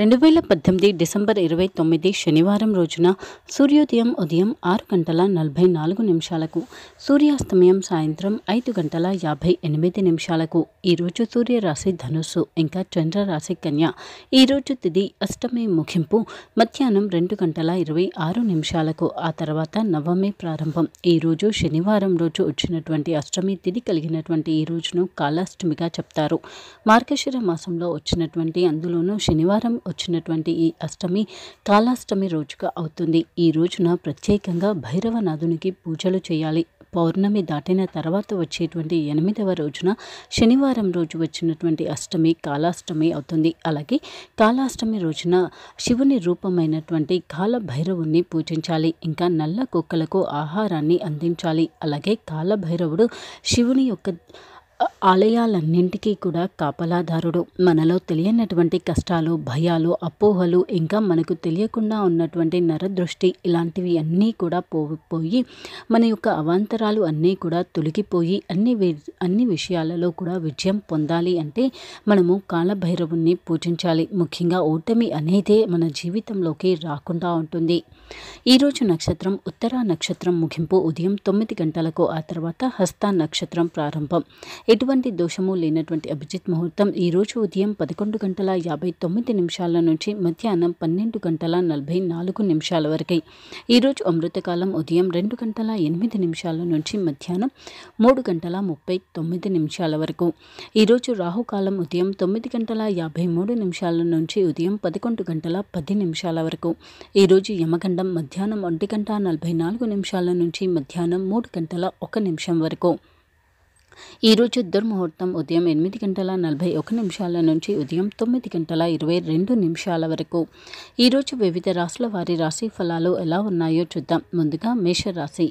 రెండు వేల పద్దెనిమిది డిసెంబర్ ఇరవై తొమ్మిది శనివారం రోజున సూర్యోదయం ఉదయం ఆరు గంటల నలభై నాలుగు నిమిషాలకు సూర్యాస్తమయం సాయంత్రం ఐదు గంటల యాభై ఎనిమిది నిమిషాలకు ఈరోజు సూర్యరాశి ధనుస్సు ఇంకా చంద్రరాశి కన్య ఈరోజు తిది అష్టమి ముగింపు మధ్యాహ్నం రెండు గంటల ఇరవై ఆరు నిమిషాలకు ఆ తర్వాత నవమి ప్రారంభం ఈరోజు శనివారం రోజు వచ్చినటువంటి అష్టమి తిది కలిగినటువంటి ఈ రోజును కాలాష్టమిగా చెప్తారు మార్గశిర మాసంలో వచ్చినటువంటి అందులోనూ శనివారం వచ్చినటువంటి ఈ అష్టమి కాలాష్టమి రోజుగా అవుతుంది ఈ రోజున ప్రత్యేకంగా భైరవనాథునికి పూజలు చేయాలి పౌర్ణమి దాటిన తర్వాత వచ్చేటువంటి ఎనిమిదవ రోజున శనివారం రోజు వచ్చినటువంటి అష్టమి కాలాష్టమి అవుతుంది అలాగే కాలాష్టమి రోజున శివుని రూపమైనటువంటి కాలభైరవుణ్ణి పూజించాలి ఇంకా నల్ల కుక్కలకు ఆహారాన్ని అందించాలి అలాగే కాలభైరవుడు శివుని యొక్క ఆలయాలన్నింటికీ కూడా కాపలాదారుడు మనలో తెలియనటువంటి కష్టాలు భయాలు అపోహలు ఇంకా మనకు తెలియకుండా ఉన్నటువంటి నరదృష్టి ఇలాంటివి అన్నీ కూడా పోయి మన యొక్క అవాంతరాలు అన్నీ కూడా తొలగిపోయి అన్ని అన్ని విషయాలలో కూడా విజయం పొందాలి అంటే మనము కాలభైరవుణ్ణి పూజించాలి ముఖ్యంగా ఓటమి అనేదే మన జీవితంలోకి రాకుండా ఉంటుంది ఈరోజు నక్షత్రం ఉత్తరా నక్షత్రం ముగింపు ఉదయం తొమ్మిది గంటలకు ఆ తర్వాత హస్త నక్షత్రం ప్రారంభం ఎటువంటి దోషము లేనటువంటి అభిజిత్ ముహూర్తం ఈరోజు ఉదయం పదకొండు గంటల యాభై తొమ్మిది నిమిషాల నుంచి మధ్యాహ్నం పన్నెండు గంటల నలభై నాలుగు నిమిషాల వరకే ఈరోజు అమృతకాలం ఉదయం రెండు గంటల ఎనిమిది నిమిషాల నుంచి మధ్యాహ్నం మూడు గంటల ముప్పై తొమ్మిది నిమిషాల వరకు ఈరోజు రాహుకాలం ఉదయం తొమ్మిది గంటల యాభై మూడు నిమిషాల నుంచి ఉదయం పదకొండు గంటల పది నిమిషాల వరకు ఈరోజు యమగండం మధ్యాహ్నం ఒంటి గంట నలభై నాలుగు నిమిషాల నుంచి మధ్యాహ్నం మూడు గంటల ఒక నిమిషం వరకు ఈరోజు దుర్ముహూర్తం ఉదయం ఎనిమిది గంటల నలభై ఒక నిమిషాల నుంచి ఉదయం తొమ్మిది గంటల ఇరవై రెండు నిమిషాల వరకు ఈరోజు వివిధ రాశుల వారి రాశి ఫలాలు ఎలా ఉన్నాయో చూద్దాం ముందుగా మేషరాశి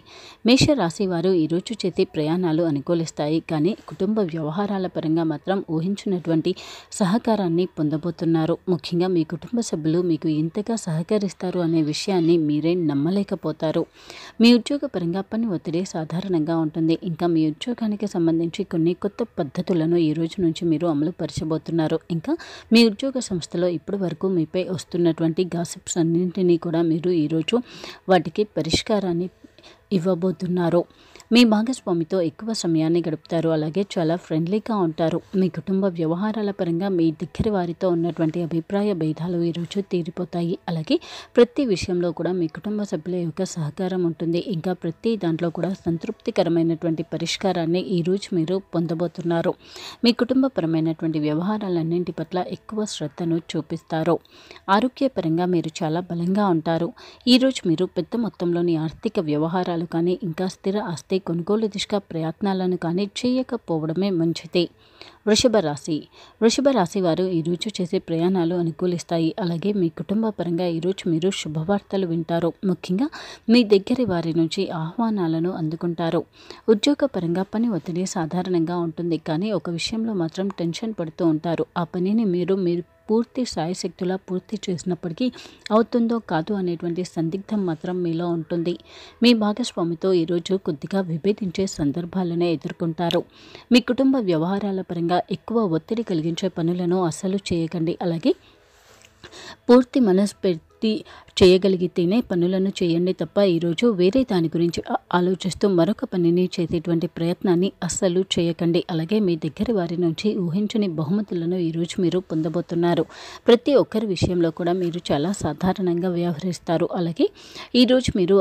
మేషరాశి వారు ఈరోజు చేసే ప్రయాణాలు అనుకూలిస్తాయి కానీ కుటుంబ వ్యవహారాల పరంగా మాత్రం ఊహించినటువంటి సహకారాన్ని పొందబోతున్నారు ముఖ్యంగా మీ కుటుంబ సభ్యులు మీకు ఇంతగా సహకరిస్తారు అనే విషయాన్ని మీరే నమ్మలేకపోతారు మీ ఉద్యోగ పరంగా పని ఒత్తిడి సాధారణంగా ఉంటుంది ఇంకా మీ ఉద్యోగానికి సంబంధించి సంబంధించి కొన్ని కొత్త పద్ధతులను ఈ రోజు నుంచి మీరు అమలు పరచబోతున్నారు ఇంకా మీ ఉద్యోగ సంస్థలో ఇప్పటి వరకు మీపై వస్తున్నటువంటి గాసిప్స్ అన్నింటినీ కూడా మీరు ఈరోజు వాటికి పరిష్కారాన్ని ఇవ్వబోతున్నారు మీ భాగస్వామితో ఎక్కువ సమయాన్ని గడుపుతారు అలాగే చాలా ఫ్రెండ్లీగా ఉంటారు మీ కుటుంబ వ్యవహారాల పరంగా మీ దగ్గర వారితో ఉన్నటువంటి అభిప్రాయ భేదాలు ఈరోజు తీరిపోతాయి అలాగే ప్రతి విషయంలో కూడా మీ కుటుంబ సభ్యుల యొక్క సహకారం ఉంటుంది ఇంకా ప్రతి దాంట్లో కూడా సంతృప్తికరమైనటువంటి పరిష్కారాన్ని ఈరోజు మీరు పొందబోతున్నారు మీ కుటుంబపరమైనటువంటి వ్యవహారాలన్నింటి పట్ల ఎక్కువ శ్రద్ధను చూపిస్తారు ఆరోగ్యపరంగా మీరు చాలా బలంగా ఉంటారు ఈరోజు మీరు పెద్ద మొత్తంలోని ఆర్థిక వ్యవహారాలు కానీ ఇంకా స్థిర ఆస్తి కొనుగోలు దిశగా ప్రయత్నాలను కానీ చేయకపోవడమే మంచిది వృషభ రాశి వృషభ రాశి వారు ఈరోజు చేసే ప్రయాణాలు అనుకూలిస్తాయి అలాగే మీ కుటుంబ పరంగా ఈరోజు మీరు శుభవార్తలు వింటారు ముఖ్యంగా మీ దగ్గరి వారి నుంచి ఆహ్వానాలను అందుకుంటారు ఉద్యోగపరంగా పని ఒత్తిడి సాధారణంగా ఉంటుంది కానీ ఒక విషయంలో మాత్రం టెన్షన్ పడుతూ ఉంటారు ఆ పనిని మీరు మీరు పూర్తి సాయశక్తులా పూర్తి చేసినప్పటికీ అవుతుందో కాదు అనేటువంటి సందిగ్ధం మాత్రం మీలో ఉంటుంది మీ భాగస్వామితో ఈరోజు కొద్దిగా విభేదించే సందర్భాలనే ఎదుర్కొంటారు మీ కుటుంబ వ్యవహారాల పరంగా ఎక్కువ ఒత్తిడి కలిగించే పనులను అసలు చేయకండి అలాగే పూర్తి మనస్పెట్టి పెట్టి చేయగలిగితేనే పనులను చేయండి తప్ప ఈరోజు వేరే దాని గురించి ఆలోచిస్తూ మరొక పనిని చేసేటువంటి ప్రయత్నాన్ని అస్సలు చేయకండి అలాగే మీ దగ్గర వారి నుంచి ఊహించని బహుమతులను ఈరోజు మీరు పొందబోతున్నారు ప్రతి ఒక్కరి విషయంలో కూడా మీరు చాలా సాధారణంగా వ్యవహరిస్తారు అలాగే ఈరోజు మీరు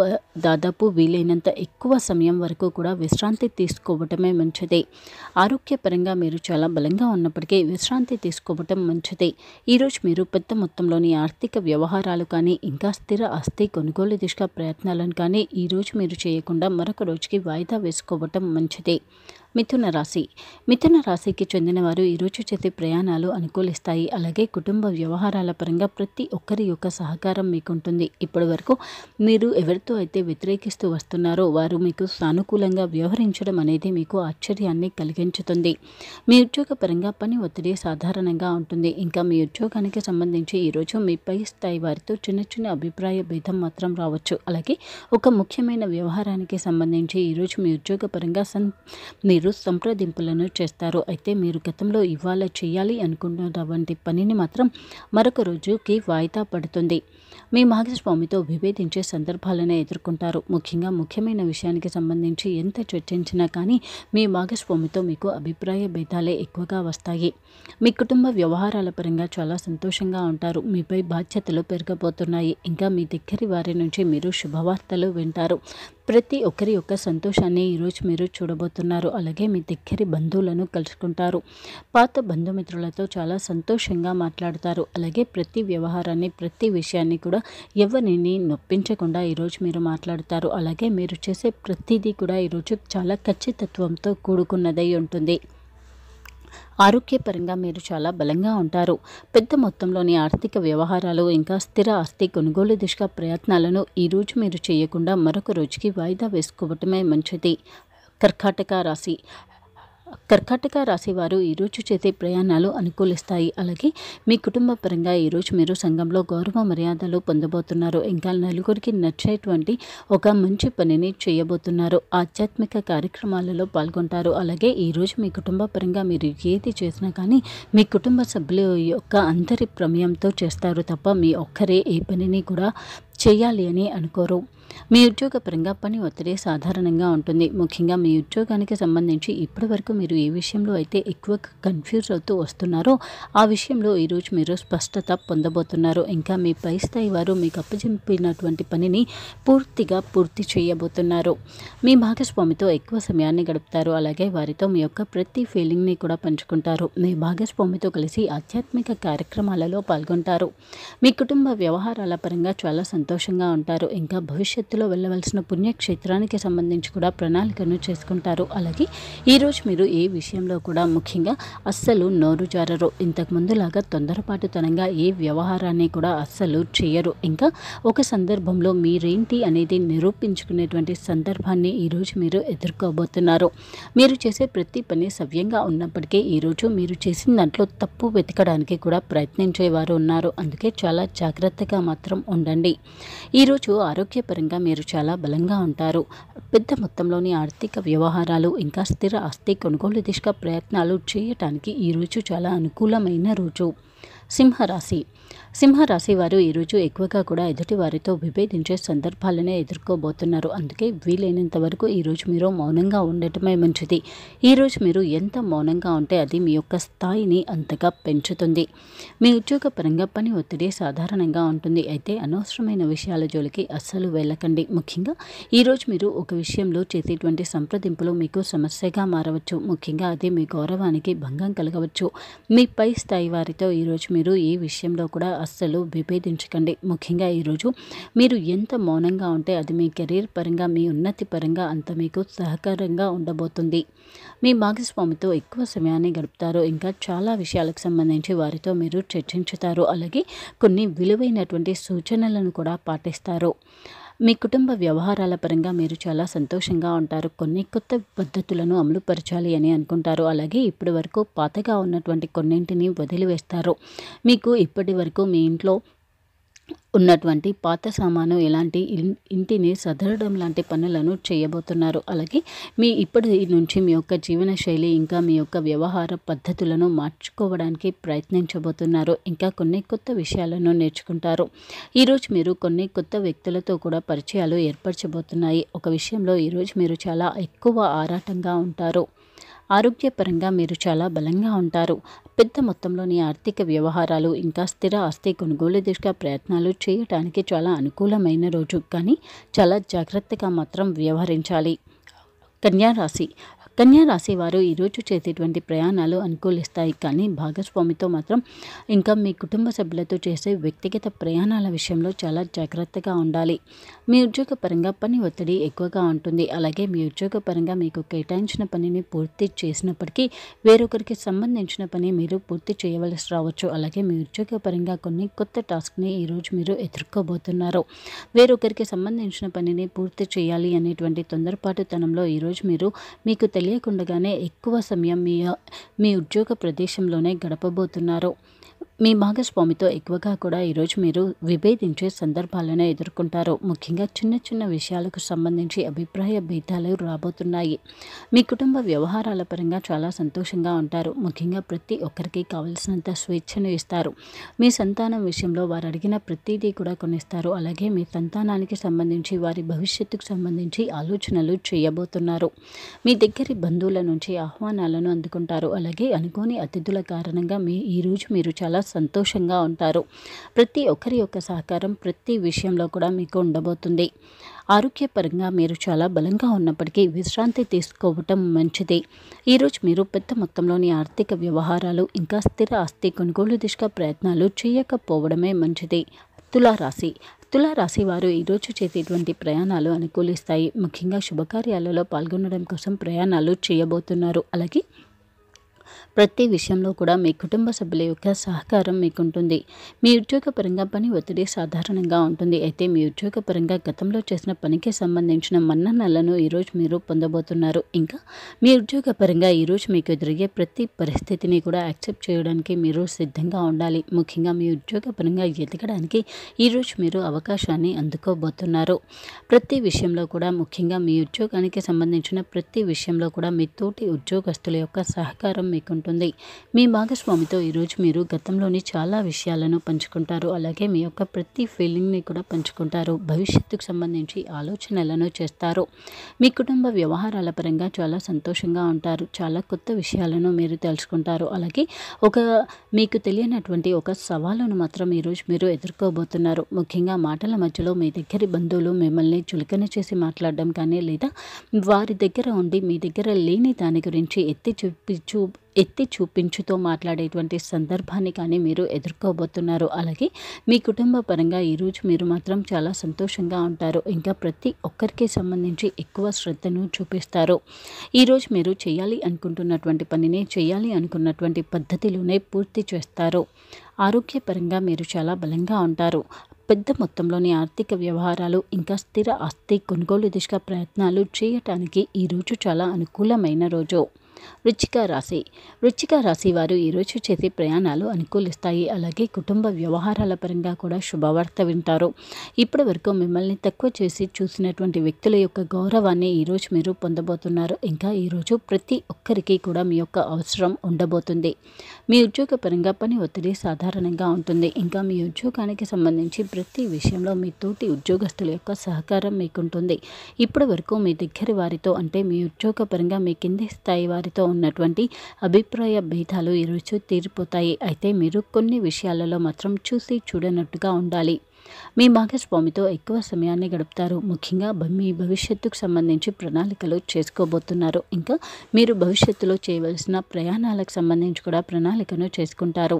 దాదాపు వీలైనంత ఎక్కువ సమయం వరకు కూడా విశ్రాంతి తీసుకోవటమే మంచిది ఆరోగ్యపరంగా మీరు చాలా బలంగా ఉన్నప్పటికీ విశ్రాంతి తీసుకోవటం మంచిది ఈరోజు మీరు పెద్ద మొత్తంలోని ఆర్థిక వ్యవహారాలు కానీ ఇంకా ఇంకా స్థిర ఆస్తి కొనుగోలు దిశగా ప్రయత్నాలను కానీ ఈరోజు మీరు చేయకుండా మరొక రోజుకి వాయిదా వేసుకోవటం మంచిది మిథున రాశి మిథున రాశికి చెందినవారు ఈరోజు చేసే ప్రయాణాలు అనుకూలిస్తాయి అలాగే కుటుంబ వ్యవహారాల పరంగా ప్రతి ఒక్కరి యొక్క సహకారం మీకు ఉంటుంది ఇప్పటి వరకు మీరు ఎవరితో అయితే వ్యతిరేకిస్తూ వస్తున్నారో వారు మీకు సానుకూలంగా వ్యవహరించడం అనేది మీకు ఆశ్చర్యాన్ని కలిగించుతుంది మీ ఉద్యోగ పరంగా పని ఒత్తిడి సాధారణంగా ఉంటుంది ఇంకా మీ ఉద్యోగానికి సంబంధించి ఈరోజు మీ పై స్థాయి వారితో చిన్న చిన్న అభిప్రాయ భేదం మాత్రం రావచ్చు అలాగే ఒక ముఖ్యమైన వ్యవహారానికి సంబంధించి ఈరోజు మీ ఉద్యోగపరంగా సం మీరు మీరు సంప్రదింపులను చేస్తారు అయితే మీరు గతంలో ఇవాళ చేయాలి అనుకున్నటువంటి పనిని మాత్రం మరొక రోజుకి వాయిదా పడుతుంది మీ భాగస్వామితో విభేదించే సందర్భాలను ఎదుర్కొంటారు ముఖ్యంగా ముఖ్యమైన విషయానికి సంబంధించి ఎంత చర్చించినా కానీ మీ భాగస్వామితో మీకు అభిప్రాయ భేదాలే ఎక్కువగా వస్తాయి మీ కుటుంబ వ్యవహారాల పరంగా చాలా సంతోషంగా ఉంటారు మీపై బాధ్యతలు పెరగబోతున్నాయి ఇంకా మీ దగ్గర వారి నుంచి మీరు శుభవార్తలు వింటారు ప్రతి ఒక్కరి యొక్క సంతోషాన్ని ఈరోజు మీరు చూడబోతున్నారు అలాగే మీ దగ్గరి బంధువులను కలుసుకుంటారు పాత బంధుమిత్రులతో చాలా సంతోషంగా మాట్లాడతారు అలాగే ప్రతి వ్యవహారాన్ని ప్రతి విషయాన్ని కూడా ఎవరిని నొప్పించకుండా ఈరోజు మీరు మాట్లాడతారు అలాగే మీరు చేసే ప్రతిదీ కూడా ఈరోజు చాలా ఖచ్చితత్వంతో కూడుకున్నదై ఉంటుంది ఆరోగ్యపరంగా మీరు చాలా బలంగా ఉంటారు పెద్ద మొత్తంలోని ఆర్థిక వ్యవహారాలు ఇంకా స్థిర ఆస్తి కొనుగోలు దిశగా ప్రయత్నాలను ఈరోజు మీరు చేయకుండా మరొక రోజుకి వాయిదా వేసుకోవటమే మంచిది కర్కాటక రాశి కర్కాటక రాశివారు ఈరోజు చేసే ప్రయాణాలు అనుకూలిస్తాయి అలాగే మీ కుటుంబ పరంగా ఈరోజు మీరు సంఘంలో గౌరవ మర్యాదలు పొందబోతున్నారు ఇంకా నలుగురికి నచ్చేటువంటి ఒక మంచి పనిని చేయబోతున్నారు ఆధ్యాత్మిక కార్యక్రమాలలో పాల్గొంటారు అలాగే ఈరోజు మీ కుటుంబ పరంగా మీరు ఏది చేసినా కానీ మీ కుటుంబ సభ్యుల యొక్క అందరి ప్రమేయంతో చేస్తారు తప్ప మీ ఒక్కరే ఏ పనిని కూడా చేయాలి అని అనుకోరు మీ ఉద్యోగ పరంగా పని ఒత్తిడి సాధారణంగా ఉంటుంది ముఖ్యంగా మీ ఉద్యోగానికి సంబంధించి ఇప్పటివరకు మీరు ఏ విషయంలో అయితే ఎక్కువ కన్ఫ్యూజ్ అవుతూ వస్తున్నారో ఆ విషయంలో ఈరోజు మీరు స్పష్టత పొందబోతున్నారు ఇంకా మీ పై స్థాయి వారు మీకు అప్పచెంపినటువంటి పనిని పూర్తిగా పూర్తి చేయబోతున్నారు మీ భాగస్వామితో ఎక్కువ సమయాన్ని గడుపుతారు అలాగే వారితో మీ యొక్క ప్రతి ఫీలింగ్ని కూడా పంచుకుంటారు మీ భాగస్వామితో కలిసి ఆధ్యాత్మిక కార్యక్రమాలలో పాల్గొంటారు మీ కుటుంబ వ్యవహారాల పరంగా చాలా సంతోషంగా ఉంటారు ఇంకా భవిష్యత్ భవిష్యత్తులో వెళ్ళవలసిన పుణ్యక్షేత్రానికి సంబంధించి కూడా ప్రణాళికను చేసుకుంటారు అలాగే ఈరోజు మీరు ఏ విషయంలో కూడా ముఖ్యంగా అస్సలు నోరు జారరు ఇంతకుముందులాగా తొందరపాటుతనంగా ఏ వ్యవహారాన్ని కూడా అస్సలు చేయరు ఇంకా ఒక సందర్భంలో మీరేంటి అనేది నిరూపించుకునేటువంటి సందర్భాన్ని ఈరోజు మీరు ఎదుర్కోబోతున్నారు మీరు చేసే ప్రతి పని సవ్యంగా ఉన్నప్పటికీ ఈరోజు మీరు చేసిన దాంట్లో తప్పు వెతకడానికి కూడా ప్రయత్నించేవారు ఉన్నారు అందుకే చాలా జాగ్రత్తగా మాత్రం ఉండండి ఈరోజు ఆరోగ్యపరంగా పరంగా మీరు చాలా బలంగా ఉంటారు పెద్ద మొత్తంలోని ఆర్థిక వ్యవహారాలు ఇంకా స్థిర ఆస్తి కొనుగోలు దిశగా ప్రయత్నాలు చేయటానికి ఈరోజు చాలా అనుకూలమైన రోజు సింహరాశి సింహరాశి వారు ఈరోజు ఎక్కువగా కూడా ఎదుటి వారితో విభేదించే సందర్భాలనే ఎదుర్కోబోతున్నారు అందుకే వీలైనంత వరకు ఈరోజు మీరు మౌనంగా ఉండటమే మంచిది ఈరోజు మీరు ఎంత మౌనంగా ఉంటే అది మీ యొక్క స్థాయిని అంతగా పెంచుతుంది మీ ఉద్యోగపరంగా పని ఒత్తిడి సాధారణంగా ఉంటుంది అయితే అనవసరమైన విషయాల జోలికి అస్సలు వెళ్ళకండి ముఖ్యంగా ఈరోజు మీరు ఒక విషయంలో చేసేటువంటి సంప్రదింపులు మీకు సమస్యగా మారవచ్చు ముఖ్యంగా అది మీ గౌరవానికి భంగం కలగవచ్చు మీ పై స్థాయి వారితో ఈరోజు మీరు ఈ విషయంలో కూడా అస్సలు విభేదించకండి ముఖ్యంగా ఈరోజు మీరు ఎంత మౌనంగా ఉంటే అది మీ కెరీర్ పరంగా మీ ఉన్నతి పరంగా అంత మీకు సహకారంగా ఉండబోతుంది మీ భాగస్వామితో ఎక్కువ సమయాన్ని గడుపుతారు ఇంకా చాలా విషయాలకు సంబంధించి వారితో మీరు చర్చించుతారు అలాగే కొన్ని విలువైనటువంటి సూచనలను కూడా పాటిస్తారు మీ కుటుంబ వ్యవహారాల పరంగా మీరు చాలా సంతోషంగా ఉంటారు కొన్ని కొత్త పద్ధతులను అమలుపరచాలి అని అనుకుంటారు అలాగే ఇప్పటి వరకు పాతగా ఉన్నటువంటి కొన్నింటిని వదిలివేస్తారు మీకు ఇప్పటి వరకు మీ ఇంట్లో ఉన్నటువంటి పాత సామాను ఇలాంటి ఇంటిని సదరడం లాంటి పనులను చేయబోతున్నారు అలాగే మీ ఇప్పటి నుంచి మీ యొక్క జీవన శైలి ఇంకా మీ యొక్క వ్యవహార పద్ధతులను మార్చుకోవడానికి ప్రయత్నించబోతున్నారు ఇంకా కొన్ని కొత్త విషయాలను నేర్చుకుంటారు ఈరోజు మీరు కొన్ని కొత్త వ్యక్తులతో కూడా పరిచయాలు ఏర్పరచబోతున్నాయి ఒక విషయంలో ఈరోజు మీరు చాలా ఎక్కువ ఆరాటంగా ఉంటారు ఆరోగ్యపరంగా మీరు చాలా బలంగా ఉంటారు పెద్ద మొత్తంలోని ఆర్థిక వ్యవహారాలు ఇంకా స్థిర ఆస్తి కొనుగోలు దిశగా ప్రయత్నాలు చేయటానికి చాలా అనుకూలమైన రోజు కానీ చాలా జాగ్రత్తగా మాత్రం వ్యవహరించాలి కన్యారాశి కన్యా రాశి వారు ఈరోజు చేసేటువంటి ప్రయాణాలు అనుకూలిస్తాయి కానీ భాగస్వామితో మాత్రం ఇంకా మీ కుటుంబ సభ్యులతో చేసే వ్యక్తిగత ప్రయాణాల విషయంలో చాలా జాగ్రత్తగా ఉండాలి మీ ఉద్యోగపరంగా పని ఒత్తిడి ఎక్కువగా ఉంటుంది అలాగే మీ ఉద్యోగపరంగా మీకు కేటాయించిన పనిని పూర్తి చేసినప్పటికీ వేరొకరికి సంబంధించిన పని మీరు పూర్తి చేయవలసి రావచ్చు అలాగే మీ ఉద్యోగపరంగా కొన్ని కొత్త టాస్క్ని ఈరోజు మీరు ఎదుర్కోబోతున్నారు వేరొకరికి సంబంధించిన పనిని పూర్తి చేయాలి అనేటువంటి తొందరపాటుతనంలో ఈరోజు మీరు మీకు తెలియ తెలియకుండగానే ఎక్కువ సమయం మీ మీ ఉద్యోగ ప్రదేశంలోనే గడపబోతున్నారు మీ భాగస్వామితో ఎక్కువగా కూడా ఈరోజు మీరు విభేదించే సందర్భాలను ఎదుర్కొంటారు ముఖ్యంగా చిన్న చిన్న విషయాలకు సంబంధించి అభిప్రాయ భేదాలు రాబోతున్నాయి మీ కుటుంబ వ్యవహారాల పరంగా చాలా సంతోషంగా ఉంటారు ముఖ్యంగా ప్రతి ఒక్కరికి కావలసినంత స్వేచ్ఛను ఇస్తారు మీ సంతానం విషయంలో వారు అడిగిన ప్రతిదీ కూడా కొనిస్తారు అలాగే మీ సంతానానికి సంబంధించి వారి భవిష్యత్తుకు సంబంధించి ఆలోచనలు చేయబోతున్నారు మీ దగ్గర బంధువుల నుంచి ఆహ్వానాలను అందుకుంటారు అలాగే అనుకోని అతిథుల కారణంగా మీ ఈరోజు మీరు చాలా సంతోషంగా ఉంటారు ప్రతి ఒక్కరి యొక్క సహకారం ప్రతి విషయంలో కూడా మీకు ఉండబోతుంది ఆరోగ్యపరంగా మీరు చాలా బలంగా ఉన్నప్పటికీ విశ్రాంతి తీసుకోవటం మంచిది ఈరోజు మీరు పెద్ద మొత్తంలోని ఆర్థిక వ్యవహారాలు ఇంకా స్థిర ఆస్తి కొనుగోలు దిశగా ప్రయత్నాలు చేయకపోవడమే మంచిది తులారాశి తులారాశి వారు ఈరోజు చేసేటువంటి ప్రయాణాలు అనుకూలిస్తాయి ముఖ్యంగా శుభకార్యాలలో పాల్గొనడం కోసం ప్రయాణాలు చేయబోతున్నారు అలాగే ప్రతి విషయంలో కూడా మీ కుటుంబ సభ్యుల యొక్క సహకారం మీకు ఉంటుంది మీ ఉద్యోగపరంగా పని ఒత్తిడి సాధారణంగా ఉంటుంది అయితే మీ ఉద్యోగపరంగా గతంలో చేసిన పనికి సంబంధించిన మన్ననలను ఈరోజు మీరు పొందబోతున్నారు ఇంకా మీ ఉద్యోగపరంగా ఈరోజు మీకు ఎదురయ్యే ప్రతి పరిస్థితిని కూడా యాక్సెప్ట్ చేయడానికి మీరు సిద్ధంగా ఉండాలి ముఖ్యంగా మీ ఉద్యోగపరంగా ఎదగడానికి ఈరోజు మీరు అవకాశాన్ని అందుకోబోతున్నారు ప్రతి విషయంలో కూడా ముఖ్యంగా మీ ఉద్యోగానికి సంబంధించిన ప్రతి విషయంలో కూడా మీ తోటి ఉద్యోగస్తుల యొక్క సహకారం మీకుంటుంది మీ భాగస్వామితో ఈరోజు మీరు గతంలోని చాలా విషయాలను పంచుకుంటారు అలాగే మీ యొక్క ప్రతి ఫీలింగ్ని కూడా పంచుకుంటారు భవిష్యత్తుకు సంబంధించి ఆలోచనలను చేస్తారు మీ కుటుంబ వ్యవహారాల పరంగా చాలా సంతోషంగా ఉంటారు చాలా కొత్త విషయాలను మీరు తెలుసుకుంటారు అలాగే ఒక మీకు తెలియనటువంటి ఒక సవాలును మాత్రం ఈరోజు మీరు ఎదుర్కోబోతున్నారు ముఖ్యంగా మాటల మధ్యలో మీ దగ్గర బంధువులు మిమ్మల్ని చులకన చేసి మాట్లాడడం కానీ లేదా వారి దగ్గర ఉండి మీ దగ్గర లేని దాని గురించి ఎత్తి చూపి చూ ఎత్తి చూపించుతో మాట్లాడేటువంటి సందర్భాన్ని కానీ మీరు ఎదుర్కోబోతున్నారు అలాగే మీ కుటుంబ పరంగా ఈరోజు మీరు మాత్రం చాలా సంతోషంగా ఉంటారు ఇంకా ప్రతి ఒక్కరికి సంబంధించి ఎక్కువ శ్రద్ధను చూపిస్తారు ఈరోజు మీరు చేయాలి అనుకుంటున్నటువంటి పనిని చేయాలి అనుకున్నటువంటి పద్ధతిలోనే పూర్తి చేస్తారు ఆరోగ్యపరంగా మీరు చాలా బలంగా ఉంటారు పెద్ద మొత్తంలోని ఆర్థిక వ్యవహారాలు ఇంకా స్థిర ఆస్తి కొనుగోలు దిశగా ప్రయత్నాలు చేయటానికి ఈరోజు చాలా అనుకూలమైన రోజు వృచ్చిక రాశి వృచ్చిక రాశి వారు ఈరోజు చేసే ప్రయాణాలు అనుకూలిస్తాయి అలాగే కుటుంబ వ్యవహారాల పరంగా కూడా శుభవార్త వింటారు ఇప్పటి వరకు మిమ్మల్ని తక్కువ చేసి చూసినటువంటి వ్యక్తుల యొక్క గౌరవాన్ని ఈరోజు మీరు పొందబోతున్నారు ఇంకా ఈరోజు ప్రతి ఒక్కరికి కూడా మీ యొక్క అవసరం ఉండబోతుంది మీ ఉద్యోగపరంగా పని ఒత్తిడి సాధారణంగా ఉంటుంది ఇంకా మీ ఉద్యోగానికి సంబంధించి ప్రతి విషయంలో మీ తోటి ఉద్యోగస్తుల యొక్క సహకారం మీకుంటుంది ఇప్పటి వరకు మీ దగ్గర వారితో అంటే మీ ఉద్యోగపరంగా మీ కింది స్థాయి వారి వారితో ఉన్నటువంటి అభిప్రాయ భేదాలు ఈరోజు తీరిపోతాయి అయితే మీరు కొన్ని విషయాలలో మాత్రం చూసి చూడనట్టుగా ఉండాలి మీ భాగస్వామితో ఎక్కువ సమయాన్ని గడుపుతారు ముఖ్యంగా మీ భవిష్యత్తుకు సంబంధించి ప్రణాళికలు చేసుకోబోతున్నారు ఇంకా మీరు భవిష్యత్తులో చేయవలసిన ప్రయాణాలకు సంబంధించి కూడా ప్రణాళికను చేసుకుంటారు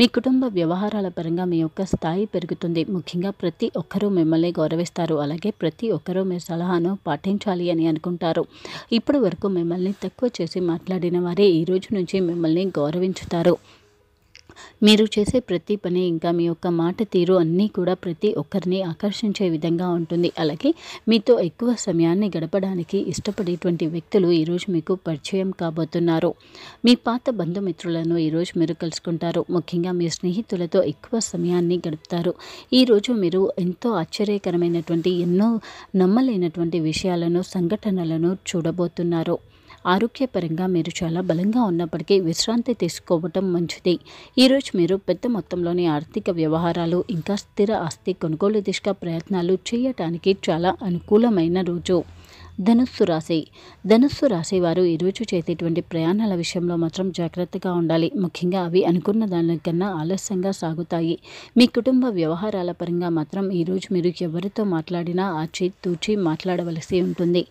మీ కుటుంబ వ్యవహారాల పరంగా మీ యొక్క స్థాయి పెరుగుతుంది ముఖ్యంగా ప్రతి ఒక్కరూ మిమ్మల్ని గౌరవిస్తారు అలాగే ప్రతి ఒక్కరూ మీ సలహాను పాటించాలి అని అనుకుంటారు ఇప్పటి వరకు మిమ్మల్ని తక్కువ చేసి మాట్లాడిన వారే ఈ రోజు నుంచి మిమ్మల్ని గౌరవించుతారు మీరు చేసే ప్రతి పని ఇంకా మీ యొక్క మాట తీరు అన్నీ కూడా ప్రతి ఒక్కరిని ఆకర్షించే విధంగా ఉంటుంది అలాగే మీతో ఎక్కువ సమయాన్ని గడపడానికి ఇష్టపడేటువంటి వ్యక్తులు ఈరోజు మీకు పరిచయం కాబోతున్నారు మీ పాత బంధుమిత్రులను ఈరోజు మీరు కలుసుకుంటారు ముఖ్యంగా మీ స్నేహితులతో ఎక్కువ సమయాన్ని గడుపుతారు ఈరోజు మీరు ఎంతో ఆశ్చర్యకరమైనటువంటి ఎన్నో నమ్మలేనటువంటి విషయాలను సంఘటనలను చూడబోతున్నారు ఆరోగ్యపరంగా మీరు చాలా బలంగా ఉన్నప్పటికీ విశ్రాంతి తీసుకోవటం మంచిది ఈరోజు మీరు పెద్ద మొత్తంలోని ఆర్థిక వ్యవహారాలు ఇంకా స్థిర ఆస్తి కొనుగోలు దిశగా ప్రయత్నాలు చేయటానికి చాలా అనుకూలమైన రోజు ధనుస్సు రాశి ధనుస్సు రాశి వారు ఈరోజు చేసేటువంటి ప్రయాణాల విషయంలో మాత్రం జాగ్రత్తగా ఉండాలి ముఖ్యంగా అవి అనుకున్న దానికన్నా ఆలస్యంగా సాగుతాయి మీ కుటుంబ వ్యవహారాల పరంగా మాత్రం ఈరోజు మీరు ఎవరితో మాట్లాడినా ఆచి తూచి మాట్లాడవలసి ఉంటుంది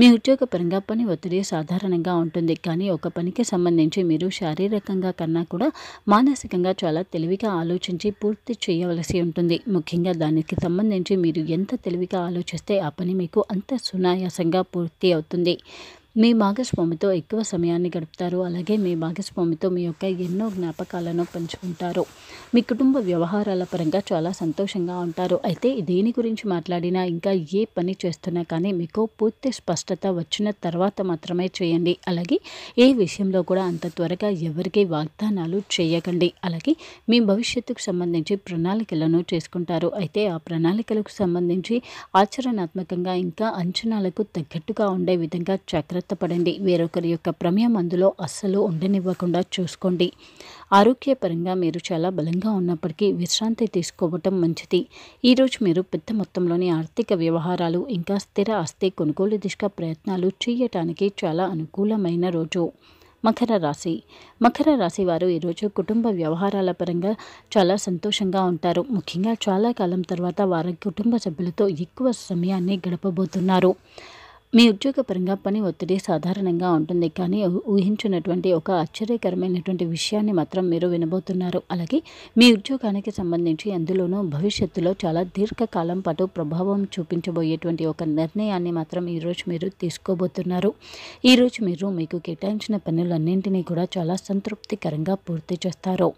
మీ ఉద్యోగపరంగా పని ఒత్తిడి సాధారణంగా ఉంటుంది కానీ ఒక పనికి సంబంధించి మీరు శారీరకంగా కన్నా కూడా మానసికంగా చాలా తెలివిగా ఆలోచించి పూర్తి చేయవలసి ఉంటుంది ముఖ్యంగా దానికి సంబంధించి మీరు ఎంత తెలివిగా ఆలోచిస్తే ఆ పని మీకు అంత సునాయాసంగా వేగంగా పూర్తి అవుతుంది మీ భాగస్వామితో ఎక్కువ సమయాన్ని గడుపుతారు అలాగే మీ భాగస్వామితో మీ యొక్క ఎన్నో జ్ఞాపకాలను పంచుకుంటారు మీ కుటుంబ వ్యవహారాల పరంగా చాలా సంతోషంగా ఉంటారు అయితే దేని గురించి మాట్లాడినా ఇంకా ఏ పని చేస్తున్నా కానీ మీకు పూర్తి స్పష్టత వచ్చిన తర్వాత మాత్రమే చేయండి అలాగే ఏ విషయంలో కూడా అంత త్వరగా ఎవరికి వాగ్దానాలు చేయకండి అలాగే మీ భవిష్యత్తుకు సంబంధించి ప్రణాళికలను చేసుకుంటారు అయితే ఆ ప్రణాళికలకు సంబంధించి ఆచరణాత్మకంగా ఇంకా అంచనాలకు తగ్గట్టుగా ఉండే విధంగా జాగ్రత్త జాగ్రత్తపడండి వేరొకరి యొక్క ప్రమేయం అందులో అస్సలు ఉండనివ్వకుండా చూసుకోండి ఆరోగ్యపరంగా మీరు చాలా బలంగా ఉన్నప్పటికీ విశ్రాంతి తీసుకోవటం మంచిది ఈరోజు మీరు పెద్ద మొత్తంలోని ఆర్థిక వ్యవహారాలు ఇంకా స్థిర ఆస్తి కొనుగోలు దిశగా ప్రయత్నాలు చేయటానికి చాలా అనుకూలమైన రోజు మకర రాశి మకర రాశి వారు ఈరోజు కుటుంబ వ్యవహారాల పరంగా చాలా సంతోషంగా ఉంటారు ముఖ్యంగా చాలా కాలం తర్వాత వారి కుటుంబ సభ్యులతో ఎక్కువ సమయాన్ని గడపబోతున్నారు మీ ఉద్యోగపరంగా పని ఒత్తిడి సాధారణంగా ఉంటుంది కానీ ఊహించినటువంటి ఒక ఆశ్చర్యకరమైనటువంటి విషయాన్ని మాత్రం మీరు వినబోతున్నారు అలాగే మీ ఉద్యోగానికి సంబంధించి అందులోనూ భవిష్యత్తులో చాలా దీర్ఘకాలం పాటు ప్రభావం చూపించబోయేటువంటి ఒక నిర్ణయాన్ని మాత్రం ఈరోజు మీరు తీసుకోబోతున్నారు ఈరోజు మీరు మీకు కేటాయించిన పనులన్నింటినీ కూడా చాలా సంతృప్తికరంగా పూర్తి చేస్తారు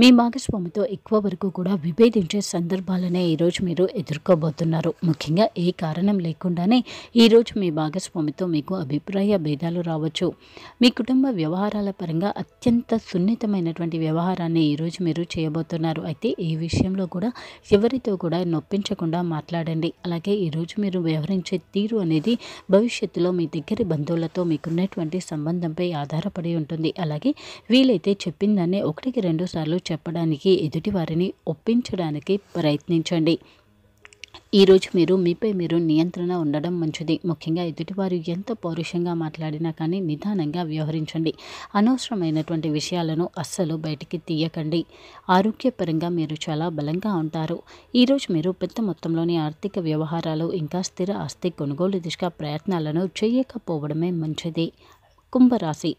మీ భాగస్వామితో ఎక్కువ వరకు కూడా విభేదించే సందర్భాలనే ఈరోజు మీరు ఎదుర్కోబోతున్నారు ముఖ్యంగా ఏ కారణం లేకుండానే ఈరోజు మీ భాగస్వామితో మీకు అభిప్రాయ భేదాలు రావచ్చు మీ కుటుంబ వ్యవహారాల పరంగా అత్యంత సున్నితమైనటువంటి వ్యవహారాన్ని ఈరోజు మీరు చేయబోతున్నారు అయితే ఈ విషయంలో కూడా ఎవరితో కూడా నొప్పించకుండా మాట్లాడండి అలాగే ఈరోజు మీరు వ్యవహరించే తీరు అనేది భవిష్యత్తులో మీ దగ్గర బంధువులతో మీకున్నటువంటి సంబంధంపై ఆధారపడి ఉంటుంది అలాగే వీలైతే చెప్పిందాన్ని ఒకటికి రెండు సార్లు చెప్పడానికి ఎదుటివారిని ఒప్పించడానికి ప్రయత్నించండి ఈరోజు మీరు మీపై మీరు నియంత్రణ ఉండడం మంచిది ముఖ్యంగా ఎదుటివారు ఎంత పౌరుషంగా మాట్లాడినా కానీ నిదానంగా వ్యవహరించండి అనవసరమైనటువంటి విషయాలను అస్సలు బయటికి తీయకండి ఆరోగ్యపరంగా మీరు చాలా బలంగా ఉంటారు ఈరోజు మీరు పెద్ద మొత్తంలోని ఆర్థిక వ్యవహారాలు ఇంకా స్థిర ఆస్తి కొనుగోలు దిశగా ప్రయత్నాలను చేయకపోవడమే మంచిది కుంభరాశి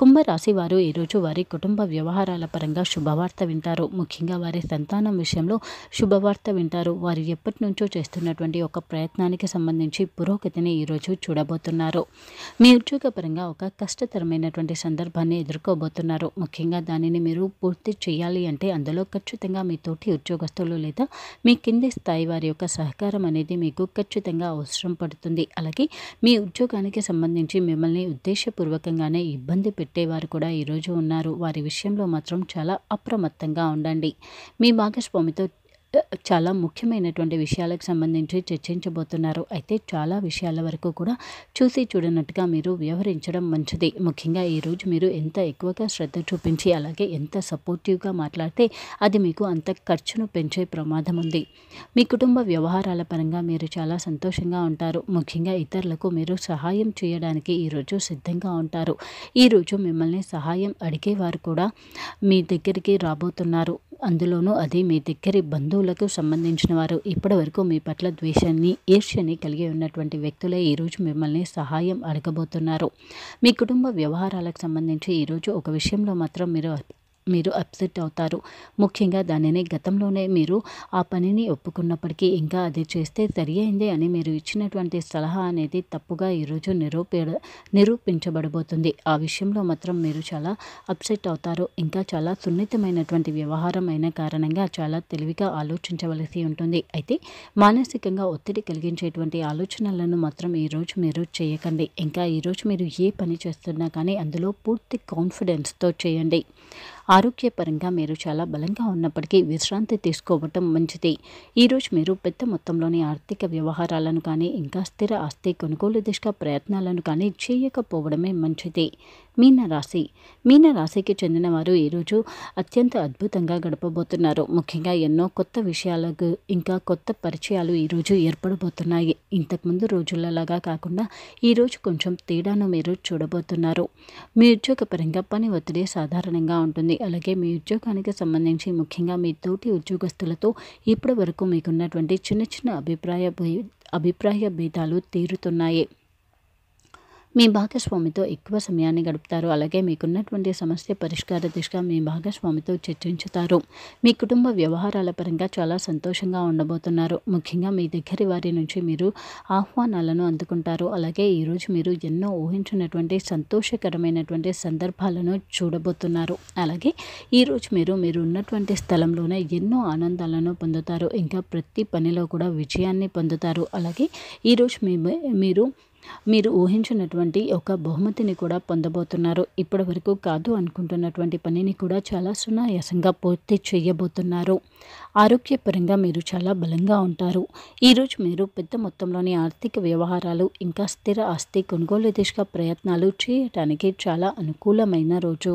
కుంభరాశి వారు ఈరోజు వారి కుటుంబ వ్యవహారాల పరంగా శుభవార్త వింటారు ముఖ్యంగా వారి సంతానం విషయంలో శుభవార్త వింటారు వారు ఎప్పటి నుంచో చేస్తున్నటువంటి ఒక ప్రయత్నానికి సంబంధించి పురోగతిని ఈరోజు చూడబోతున్నారు మీ ఉద్యోగపరంగా ఒక కష్టతరమైనటువంటి సందర్భాన్ని ఎదుర్కోబోతున్నారు ముఖ్యంగా దానిని మీరు పూర్తి చేయాలి అంటే అందులో ఖచ్చితంగా మీ తోటి ఉద్యోగస్తులు లేదా మీ కింది స్థాయి వారి యొక్క సహకారం అనేది మీకు ఖచ్చితంగా అవసరం పడుతుంది అలాగే మీ ఉద్యోగానికి సంబంధించి మిమ్మల్ని ఉద్దేశపూర్వకంగానే ఇబ్బంది పెట్టు పెట్టేవారు కూడా ఈరోజు ఉన్నారు వారి విషయంలో మాత్రం చాలా అప్రమత్తంగా ఉండండి మీ భాగస్వామితో చాలా ముఖ్యమైనటువంటి విషయాలకు సంబంధించి చర్చించబోతున్నారు అయితే చాలా విషయాల వరకు కూడా చూసి చూడనట్టుగా మీరు వ్యవహరించడం మంచిది ముఖ్యంగా ఈరోజు మీరు ఎంత ఎక్కువగా శ్రద్ధ చూపించి అలాగే ఎంత సపోర్టివ్గా మాట్లాడితే అది మీకు అంత ఖర్చును పెంచే ప్రమాదం ఉంది మీ కుటుంబ వ్యవహారాల పరంగా మీరు చాలా సంతోషంగా ఉంటారు ముఖ్యంగా ఇతరులకు మీరు సహాయం చేయడానికి ఈరోజు సిద్ధంగా ఉంటారు ఈరోజు మిమ్మల్ని సహాయం అడిగేవారు కూడా మీ దగ్గరికి రాబోతున్నారు అందులోనూ అది మీ దగ్గర బంధువులకు సంబంధించిన వారు ఇప్పటివరకు మీ పట్ల ద్వేషాన్ని ఈర్ష్యని కలిగి ఉన్నటువంటి వ్యక్తులే ఈరోజు మిమ్మల్ని సహాయం అడగబోతున్నారు మీ కుటుంబ వ్యవహారాలకు సంబంధించి ఈరోజు ఒక విషయంలో మాత్రం మీరు మీరు అప్సెట్ అవుతారు ముఖ్యంగా దానిని గతంలోనే మీరు ఆ పనిని ఒప్పుకున్నప్పటికీ ఇంకా అది చేస్తే అయింది అని మీరు ఇచ్చినటువంటి సలహా అనేది తప్పుగా ఈరోజు నిరూపే నిరూపించబడబోతుంది ఆ విషయంలో మాత్రం మీరు చాలా అప్సెట్ అవుతారు ఇంకా చాలా సున్నితమైనటువంటి వ్యవహారం అయిన కారణంగా చాలా తెలివిగా ఆలోచించవలసి ఉంటుంది అయితే మానసికంగా ఒత్తిడి కలిగించేటువంటి ఆలోచనలను మాత్రం ఈరోజు మీరు చేయకండి ఇంకా ఈరోజు మీరు ఏ పని చేస్తున్నా కానీ అందులో పూర్తి కాన్ఫిడెన్స్తో చేయండి ఆరోగ్యపరంగా మీరు చాలా బలంగా ఉన్నప్పటికీ విశ్రాంతి తీసుకోవటం మంచిది ఈరోజు మీరు పెద్ద మొత్తంలోని ఆర్థిక వ్యవహారాలను కానీ ఇంకా స్థిర ఆస్తి కొనుగోలు దిశగా ప్రయత్నాలను కానీ చేయకపోవడమే మంచిది మీనరాశి మీనరాశికి చెందిన వారు ఈరోజు అత్యంత అద్భుతంగా గడపబోతున్నారు ముఖ్యంగా ఎన్నో కొత్త విషయాలకు ఇంకా కొత్త పరిచయాలు ఈరోజు ఏర్పడబోతున్నాయి ఇంతకుముందు రోజులలాగా కాకుండా ఈరోజు కొంచెం తేడాను మీరు చూడబోతున్నారు మీ ఉద్యోగపరంగా పని ఒత్తిడి సాధారణంగా ఉంటుంది అలాగే మీ ఉద్యోగానికి సంబంధించి ముఖ్యంగా మీ తోటి ఉద్యోగస్తులతో ఇప్పటి వరకు మీకున్నటువంటి చిన్న చిన్న అభిప్రాయ అభిప్రాయ భేదాలు తీరుతున్నాయి మీ భాగస్వామితో ఎక్కువ సమయాన్ని గడుపుతారు అలాగే మీకున్నటువంటి సమస్య పరిష్కార దిశగా మీ భాగస్వామితో చర్చించుతారు మీ కుటుంబ వ్యవహారాల పరంగా చాలా సంతోషంగా ఉండబోతున్నారు ముఖ్యంగా మీ దగ్గర వారి నుంచి మీరు ఆహ్వానాలను అందుకుంటారు అలాగే ఈరోజు మీరు ఎన్నో ఊహించినటువంటి సంతోషకరమైనటువంటి సందర్భాలను చూడబోతున్నారు అలాగే ఈరోజు మీరు మీరు ఉన్నటువంటి స్థలంలోనే ఎన్నో ఆనందాలను పొందుతారు ఇంకా ప్రతి పనిలో కూడా విజయాన్ని పొందుతారు అలాగే ఈరోజు మీ మీరు మీరు ఊహించినటువంటి ఒక బహుమతిని కూడా పొందబోతున్నారు ఇప్పటి వరకు కాదు అనుకుంటున్నటువంటి పనిని కూడా చాలా సునాయాసంగా పూర్తి చేయబోతున్నారు ఆరోగ్యపరంగా మీరు చాలా బలంగా ఉంటారు ఈరోజు మీరు పెద్ద మొత్తంలోని ఆర్థిక వ్యవహారాలు ఇంకా స్థిర ఆస్తి కొనుగోలు దిశగా ప్రయత్నాలు చేయటానికి చాలా అనుకూలమైన రోజు